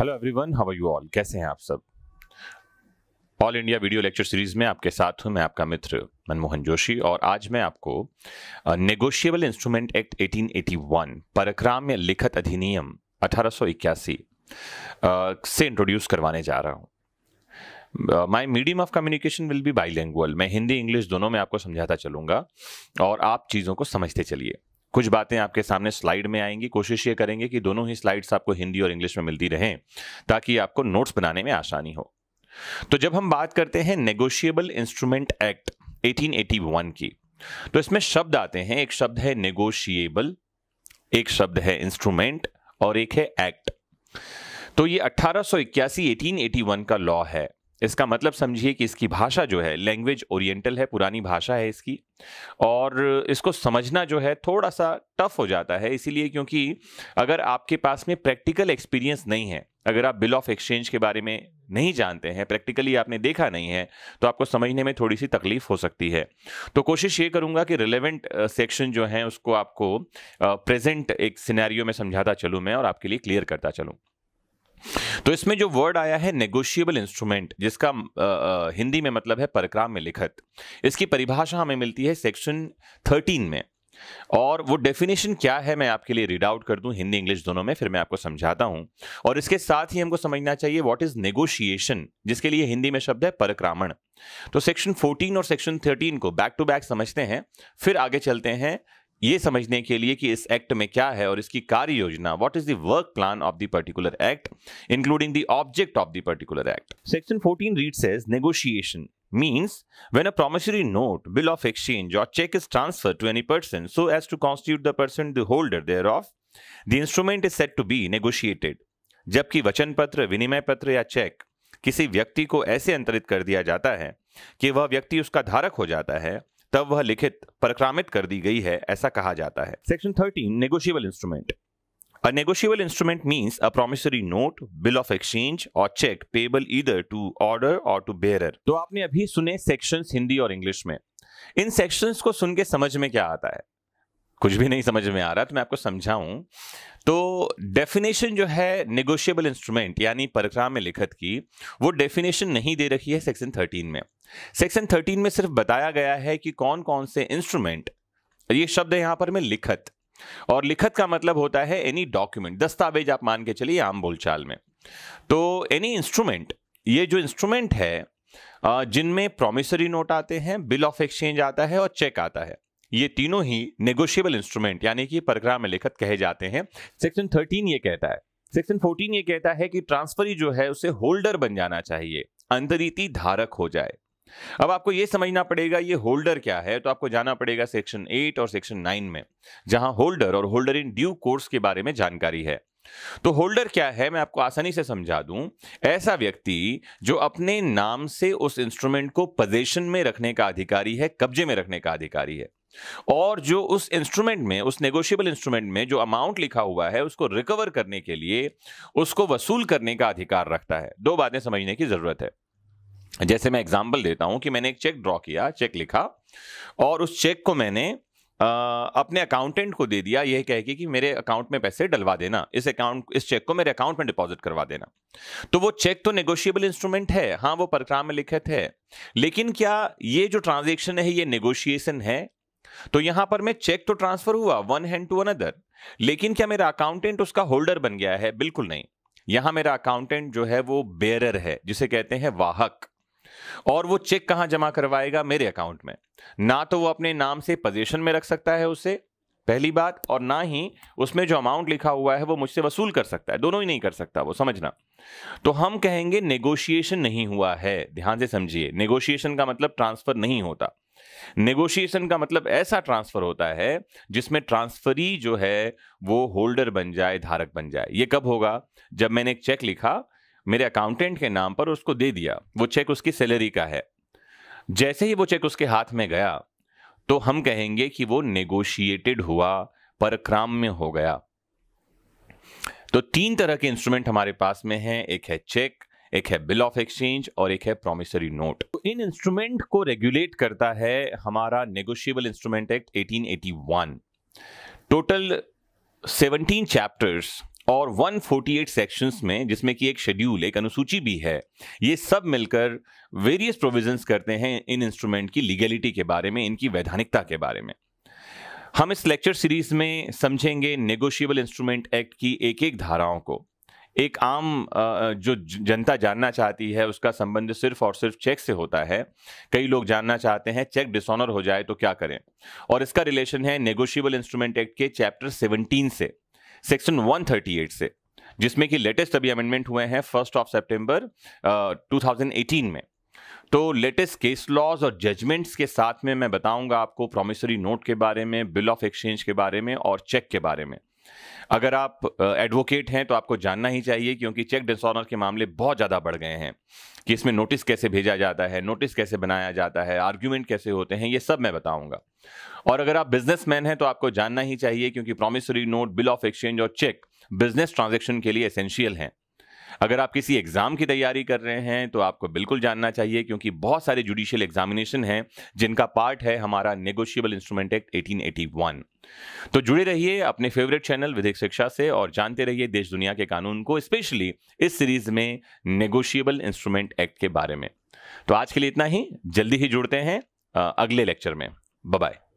Hello everyone how are you all कैसे हैं आप सब all India video lecture series में आपके साथ हूं मैं आपका मित्र मनमोहन जोशी और आज मैं आपको नेगोशिएबल इंस्ट्रूमेंट एक्ट 1881 परक्राम्य लिखित अधिनियम 1881 से इंट्रोड्यूस करवाने जा रहा हूं my medium of communication will be bilingual मैं हिंदी इंग्लिश दोनों में आपको समझाता चलूंगा और आप चीज़ों को समझते चलिए कुछ बातें आपके सामने स्लाइड में आएंगी कोशिश ये करेंगे कि दोनों ही स्लाइड्स आपको हिंदी और इंग्लिश में मिलती रहें ताकि आपको नोट्स बनाने में आसानी हो तो जब हम बात करते हैं नेगोशिएबल इंस्ट्रूमेंट एक्ट 1881 की तो इसमें शब्द आते हैं एक शब्द है नेगोशिएबल एक शब्द है इंस्ट्रूमेंट और एक है एक्ट तो ये अट्ठारह 1881 का लॉ है इसका मतलब समझिए कि इसकी भाषा जो है लैंग्वेज ओरिएंटल है पुरानी भाषा है इसकी और इसको समझना जो है थोड़ा सा टफ हो जाता है इसीलिए क्योंकि अगर आपके पास में प्रैक्टिकल एक्सपीरियंस नहीं है अगर आप बिल ऑफ एक्सचेंज के बारे में नहीं जानते हैं प्रैक्टिकली आपने देखा नहीं है तो आपको समझने में थोड़ी सी तकलीफ हो सकती है तो कोशिश ये करूंगा कि रिलेवेंट सेक्शन जो है उसको आपको प्रेजेंट एक सिनेरियो में समझाता चलूँ मैं और आपके लिए क्लियर करता चलूँ तो इसमें जो वर्ड आया है नेगोशिएबल इंस्ट्रूमेंट जिसका आ, हिंदी में मतलब है परक्राम में लिखत इसकी परिभाषा हमें मिलती है सेक्शन थर्टीन में और वो डेफिनेशन क्या है मैं आपके लिए रीड आउट कर दूं हिंदी इंग्लिश दोनों में फिर मैं आपको समझाता हूं और इसके साथ ही हमको समझना चाहिए व्हाट इज नेगोशिएशन जिसके लिए हिंदी में शब्द है परक्रामण तो सेक्शन 14 और सेक्शन 13 को बैक टू बैक समझते हैं फिर आगे चलते हैं ये समझने के लिए कि इस एक्ट में क्या है और इसकी कार्य योजना what is the work plan of the particular act including the object of the particular act section 14 read says negotiation means when a promissory note, bill of exchange or check is transferred to any person so as to constitute the person the holder thereof, the instrument is said to be negotiated. जबकि वचन पत्र विनिमय पत्र या check किसी व्यक्ति को ऐसे अंतरित कर दिया जाता है कि वह व्यक्ति उसका धारक हो जाता है तब वह लिखित परक्रामित कर दी गई है ऐसा कहा जाता है section thirteen negotiable instrument A negotiable instrument means a promissory note, bill of exchange or check payable either to order or to bearer. तो आपने अभी सुने सेक्शंस हिंदी और इंग्लिश में इन सेक्शंस को सुन के समझ में क्या आता है कुछ भी नहीं समझ में आ रहा तो मैं आपको समझाऊं तो डेफिनेशन जो है नेगोशिएबल इंस्ट्रूमेंट यानी परिक्राम में लिखत की वो डेफिनेशन नहीं दे रखी है सेक्शन थर्टीन में सेक्शन थर्टीन में सिर्फ बताया गया है कि कौन कौन से इंस्ट्रूमेंट ये शब्द है यहां पर मैं लिखत और लिखत का मतलब होता है एनी डॉक्यूमेंट दस्तावेज आप मान के चलिए आम बोलचाल में तो एनी इंस्ट्रूमेंट ये जो इंस्ट्रूमेंट है जिनमें प्रोमिसरी नोट आते हैं बिल ऑफ एक्सचेंज आता है और चेक आता है ये तीनों ही नेगोशियबल इंस्ट्रूमेंट यानी कि परग्राम में लिखित कहे जाते हैं सेक्शन थर्टीन ये कहता है सेक्शन फोर्टीन ये कहता है कि ट्रांसफरी जो है उसे होल्डर बन जाना चाहिए अंतरीति धारक हो जाए अब आपको यह समझना पड़ेगा ये होल्डर क्या है तो आपको जाना पड़ेगा सेक्शन एट और सेक्शन नाइन में जहां होल्डर और होल्डर इन ड्यू कोर्स के बारे में जानकारी है तो होल्डर क्या है मैं आपको आसानी से समझा दूं ऐसा व्यक्ति जो अपने नाम से उस इंस्ट्रूमेंट को पोजेशन में रखने का अधिकारी है कब्जे में रखने का अधिकारी है और जो उस इंस्ट्रूमेंट में उस नेगोशियबल इंस्ट्रूमेंट में जो अमाउंट लिखा हुआ है उसको रिकवर करने के लिए उसको वसूल करने का अधिकार रखता है दो बातें समझने की जरूरत है जैसे मैं एग्जाम्पल देता हूं कि मैंने एक चेक ड्रॉ किया चेक लिखा और उस चेक को मैंने आ, अपने अकाउंटेंट को दे दिया यह कह के कि मेरे अकाउंट में पैसे डलवा देना इस अकाउंट इस चेक को मेरे अकाउंट में डिपॉजिट करवा देना तो वो चेक तो नेगोशिएबल इंस्ट्रूमेंट है हाँ वो परक्राम में लिखित है लेकिन क्या ये जो ट्रांजेक्शन है ये नेगोशिएशन है तो यहां पर मैं चेक तो ट्रांसफर हुआ वन हैंड टू अनदर लेकिन क्या मेरा अकाउंटेंट उसका होल्डर बन गया है बिल्कुल नहीं यहां मेरा अकाउंटेंट जो है वो बेरर है जिसे कहते हैं वाहक और वो चेक कहां जमा करवाएगा मेरे अकाउंट में ना तो वो अपने नाम से पोजीशन में रख सकता है उसे पहली बात और ना ही उसमें जो अमाउंट लिखा हुआ है वो मुझसे वसूल कर सकता है दोनों ही नहीं कर सकता वो समझना तो हम कहेंगे नेगोशिएशन नहीं हुआ है ध्यान से समझिए नेगोशिएशन का मतलब ट्रांसफर नहीं होता नेगोशिएशन का मतलब ऐसा ट्रांसफर होता है जिसमें ट्रांसफरी जो है वो होल्डर बन जाए धारक बन जाए ये कब होगा जब मैंने एक चेक लिखा मेरे अकाउंटेंट के नाम पर उसको दे दिया वो चेक उसकी सैलरी का है जैसे ही वो चेक उसके हाथ में गया तो हम कहेंगे कि वो नेगोशिएटेड हुआ परक्राम में हो गया तो तीन तरह के इंस्ट्रूमेंट हमारे पास में हैं एक है चेक एक है बिल ऑफ एक्सचेंज और एक है प्रोमिसरी नोट तो इन इंस्ट्रूमेंट को रेगुलेट करता है हमारा negotiable instrument act 1881 total 17 chapters और 148 सेक्शंस में जिसमें कि एक शेड्यूल एक अनुसूची भी है ये सब मिलकर वेरियस प्रोविजंस करते हैं इन इंस्ट्रूमेंट की लीगलिटी के बारे में इनकी वैधानिकता के बारे में हम इस लेक्चर सीरीज में समझेंगे नेगोशियबल इंस्ट्रूमेंट एक्ट की एक एक धाराओं को एक आम जो जनता जानना चाहती है उसका संबंध सिर्फ और सिर्फ चेक से होता है कई लोग जानना चाहते हैं चेक डिसऑनर हो जाए तो क्या करें और इसका रिलेशन है नेगोशियबल इंस्ट्रूमेंट एक्ट के चैप्टर 17 से सेक्शन 138 से जिसमें कि लेटेस्ट अभी अमेंडमेंट हुए हैं फर्स्ट ऑफ सेप्टेम्बर टू में तो लेटेस्ट केस लॉज और जजमेंट्स के साथ में मैं बताऊंगा आपको प्रोमिसरी नोट के बारे में बिल ऑफ एक्सचेंज के बारे में और चेक के बारे में अगर आप एडवोकेट हैं तो आपको जानना ही चाहिए क्योंकि चेक डिसऑनर के मामले बहुत ज़्यादा बढ़ गए हैं कि इसमें नोटिस कैसे भेजा जाता है नोटिस कैसे बनाया जाता है आर्ग्यूमेंट कैसे होते हैं ये सब मैं बताऊंगा और अगर आप बिजनेसमैन हैं तो आपको जानना ही चाहिए क्योंकि promissory note bill of exchange और चेक बिजनेस ट्रांजेक्शन के लिए एसेंशियल हैं अगर आप किसी एग्ज़ाम की तैयारी कर रहे हैं तो आपको बिल्कुल जानना चाहिए क्योंकि बहुत सारे जुडिशियल एग्जामिनेशन हैं जिनका पार्ट है हमारा नेगोशियबल इंस्ट्रूमेंट एक्ट वन तो जुड़े रहिए अपने फेवरेट चैनल विधिक शिक्षा से और जानते रहिए देश दुनिया के कानून को स्पेशली इस सीरीज में नेगोशियबल इंस्ट्रूमेंट एक्ट के बारे में तो आज के लिए इतना ही जल्दी ही जुड़ते हैं अगले लेक्चर में बाय